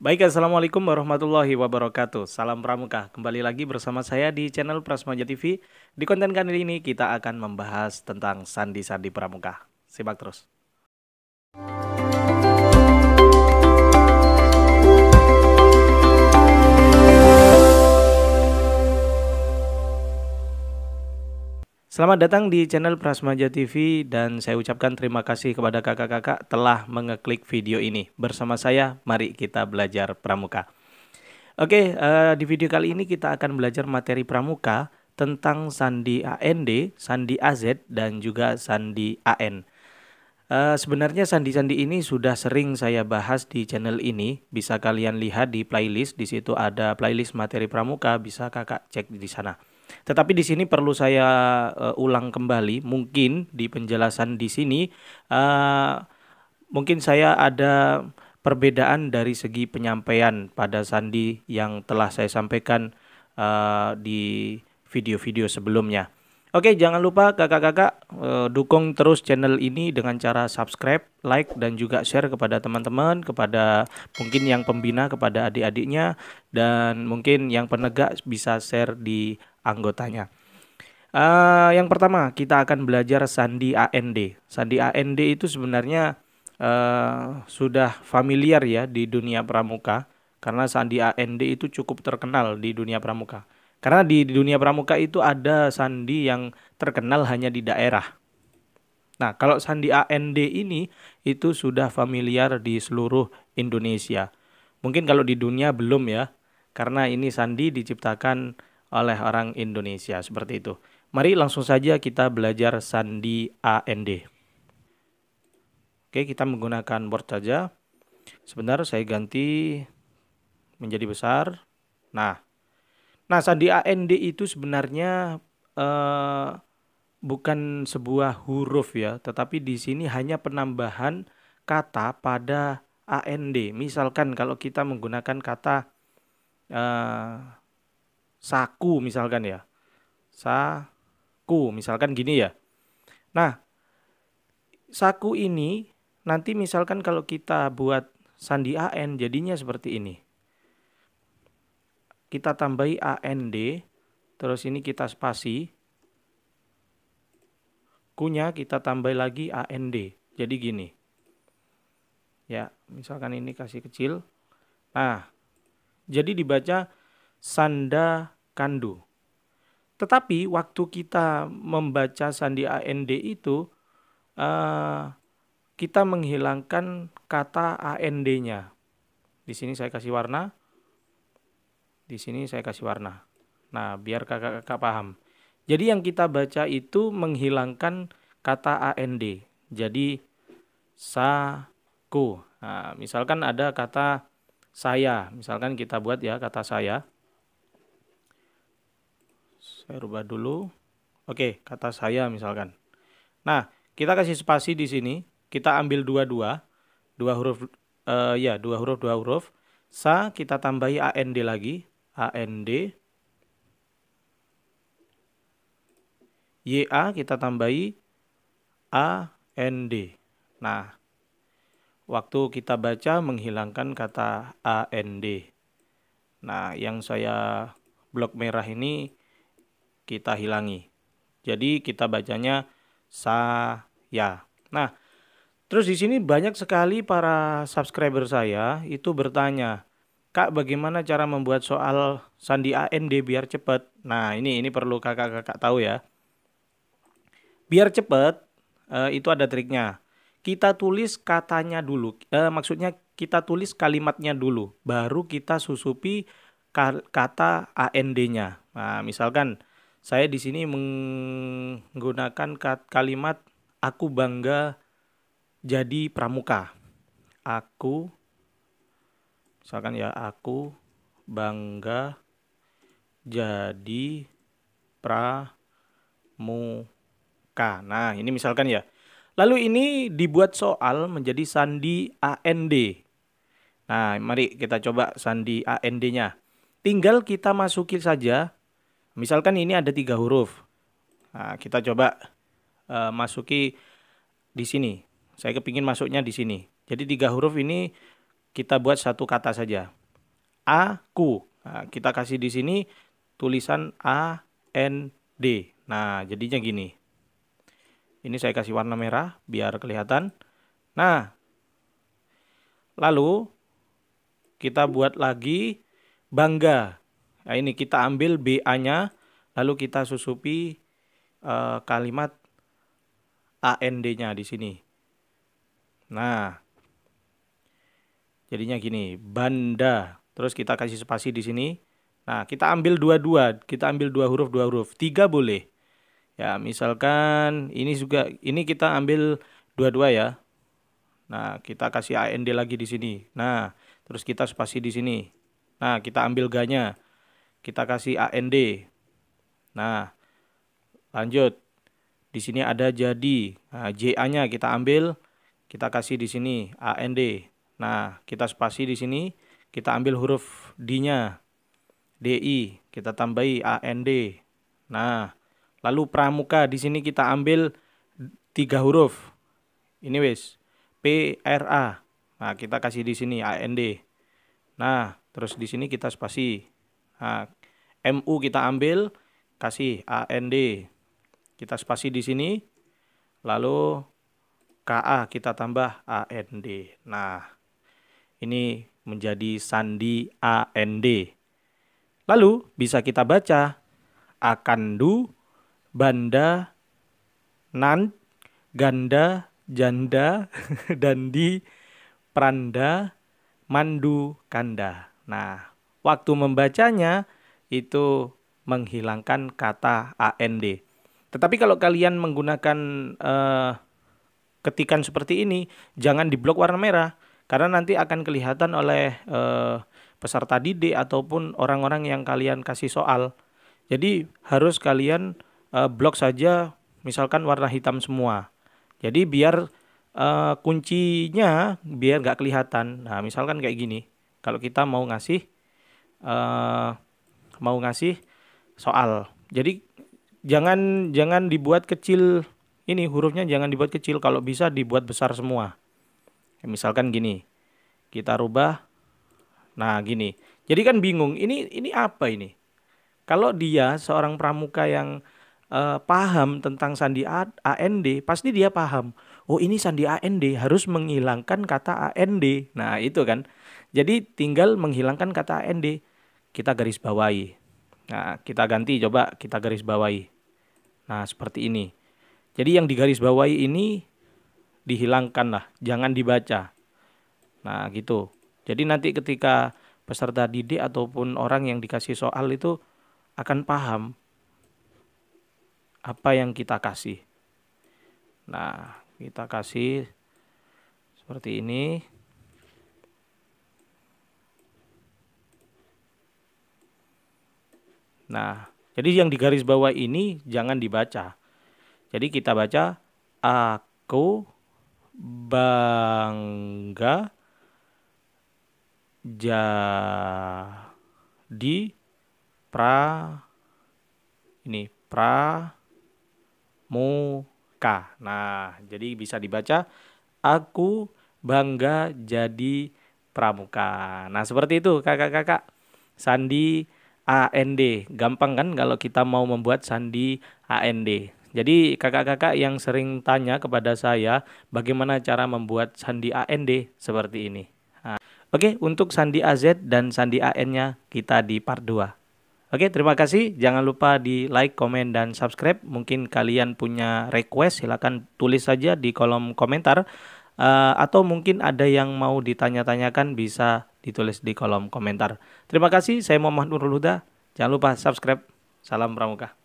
Baik, Assalamualaikum warahmatullahi wabarakatuh. Salam Pramuka. Kembali lagi bersama saya di channel Prasmaja TV. Di konten kali ini kita akan membahas tentang sandi-sandi pramuka. Simak terus. Musik Selamat datang di channel Prasmaja TV dan saya ucapkan terima kasih kepada kakak-kakak telah mengeklik video ini. Bersama saya, mari kita belajar pramuka. Oke, eh, di video kali ini kita akan belajar materi pramuka tentang sandi AND, sandi AZ, dan juga sandi AN. Uh, eh, sebenarnya sandi-sandi ini sudah sering saya bahas di channel ini. Bisa kalian lihat di playlist, di situ ada playlist materi pramuka, bisa kakak cek di sana. Tetapi di sini perlu saya uh, ulang kembali, mungkin di penjelasan di sini uh, mungkin saya ada perbedaan dari segi penyampaian pada sandi yang telah saya sampaikan uh, di video-video sebelumnya. Oke, jangan lupa kakak-kakak dukung terus channel ini dengan cara subscribe, like, dan juga share kepada teman-teman, kepada mungkin yang pembina, kepada adik-adiknya, dan mungkin yang penegak bisa share di anggotanya. Uh, yang pertama kita akan belajar sandi AND. Sandi AND itu sebenarnya uh, sudah familiar ya di dunia pramuka karena sandi AND itu cukup terkenal di dunia pramuka. Karena di, di dunia pramuka itu ada sandi yang terkenal hanya di daerah. Nah, kalau sandi AND ini itu sudah familiar di seluruh Indonesia. Mungkin kalau di dunia belum ya, karena ini sandi diciptakan oleh orang Indonesia seperti itu. Mari langsung saja kita belajar sandi AND. Oke, kita menggunakan board saja. Sebentar saya ganti menjadi besar. Nah, nah sandi AND itu sebenarnya eh, bukan sebuah huruf ya, tetapi di sini hanya penambahan kata pada AND. Misalkan kalau kita menggunakan kata eh, saku misalkan ya. Saku misalkan gini ya. Nah, saku ini nanti misalkan kalau kita buat sandi AN jadinya seperti ini. Kita tambahi AND, terus ini kita spasi. Kunya kita tambah lagi AND. Jadi gini. Ya, misalkan ini kasih kecil. Nah, jadi dibaca sanda kandu. Tetapi waktu kita membaca sandi AND itu eh, kita menghilangkan kata AND-nya. Di sini saya kasih warna. Di sini saya kasih warna. Nah, biar kakak-kakak paham. Jadi yang kita baca itu menghilangkan kata AND. Jadi saku. Nah, misalkan ada kata saya, misalkan kita buat ya kata saya saya rubah dulu oke kata saya misalkan nah kita kasih spasi di sini kita ambil dua dua dua huruf uh, ya dua huruf dua huruf sa kita tambahi and lagi and YA kita tambahi A, N, D. Nah, waktu kita baca menghilangkan kata A, N, D. Nah, yang saya blok merah ini kita hilangi. Jadi kita bacanya saya. Nah, terus di sini banyak sekali para subscriber saya itu bertanya, "Kak, bagaimana cara membuat soal sandi AND biar cepat?" Nah, ini ini perlu Kakak-kakak tahu ya. Biar cepat eh, itu ada triknya. Kita tulis katanya dulu. Eh, maksudnya kita tulis kalimatnya dulu, baru kita susupi kata AND-nya. Nah, misalkan saya di sini menggunakan kalimat aku bangga jadi pramuka. Aku misalkan ya aku bangga jadi pramuka. Nah, ini misalkan ya. Lalu ini dibuat soal menjadi sandi AND. Nah, mari kita coba sandi AND-nya. Tinggal kita masukin saja Misalkan ini ada tiga huruf. Nah, kita coba uh, masuki di sini. Saya kepingin masuknya di sini. Jadi tiga huruf ini kita buat satu kata saja. Aku. Nah, kita kasih di sini tulisan A N D. Nah, jadinya gini. Ini saya kasih warna merah biar kelihatan. Nah, lalu kita buat lagi bangga. Nah, ini kita ambil BA-nya lalu kita susupi uh, kalimat AND-nya di sini. Nah, jadinya gini, banda. Terus kita kasih spasi di sini. Nah, kita ambil dua-dua, kita ambil dua huruf, dua huruf. Tiga boleh. Ya, misalkan ini juga ini kita ambil dua-dua ya. Nah, kita kasih AND lagi di sini. Nah, terus kita spasi di sini. Nah, kita ambil ganya kita kasih AND. Nah, lanjut. Di sini ada jadi. Nah, JA-nya kita ambil, kita kasih di sini AND. Nah, kita spasi di sini, kita ambil huruf D-nya. DI, kita tambahi AND. Nah, lalu pramuka di sini kita ambil tiga huruf. Ini wes a Nah, kita kasih di sini AND. Nah, terus di sini kita spasi Nah, MU kita ambil, kasih AND. Kita spasi di sini, lalu KA kita tambah AND. Nah, ini menjadi sandi AND. Lalu bisa kita baca akan akandu, banda, nan, ganda, janda, dan di pranda, mandu, kanda. Nah, waktu membacanya itu menghilangkan kata AND. Tetapi kalau kalian menggunakan eh, ketikan seperti ini, jangan diblok warna merah karena nanti akan kelihatan oleh eh, peserta didik ataupun orang-orang yang kalian kasih soal. Jadi harus kalian eh, blok saja misalkan warna hitam semua. Jadi biar eh, kuncinya biar nggak kelihatan. Nah, misalkan kayak gini. Kalau kita mau ngasih uh, mau ngasih soal. Jadi jangan jangan dibuat kecil ini hurufnya jangan dibuat kecil kalau bisa dibuat besar semua. Ya, misalkan gini. Kita rubah nah gini. Jadi kan bingung ini ini apa ini? Kalau dia seorang pramuka yang uh, paham tentang sandi a AND, pasti dia paham. Oh, ini sandi AND harus menghilangkan kata AND. Nah, itu kan. Jadi tinggal menghilangkan kata AND kita garis bawahi. Nah, kita ganti coba kita garis bawahi. Nah, seperti ini. Jadi yang digaris bawahi ini dihilangkan lah, jangan dibaca. Nah, gitu. Jadi nanti ketika peserta didik ataupun orang yang dikasih soal itu akan paham apa yang kita kasih. Nah, kita kasih seperti ini. Nah, jadi yang di garis bawah ini jangan dibaca. Jadi kita baca aku bangga jadi pra ini pra muka. Nah, jadi bisa dibaca aku bangga jadi pramuka. Nah, seperti itu kakak-kakak. Sandi AND. Gampang kan kalau kita mau membuat sandi AND. Jadi kakak-kakak yang sering tanya kepada saya bagaimana cara membuat sandi AND seperti ini. Nah, Oke, untuk sandi AZ dan sandi AN-nya kita di part 2. Oke, terima kasih. Jangan lupa di like, komen, dan subscribe. Mungkin kalian punya request, silahkan tulis saja di kolom komentar. Uh, atau mungkin ada yang mau ditanya-tanyakan bisa ditulis di kolom komentar. Terima kasih, saya Muhammad Nurul Huda. Jangan lupa subscribe. Salam Pramuka.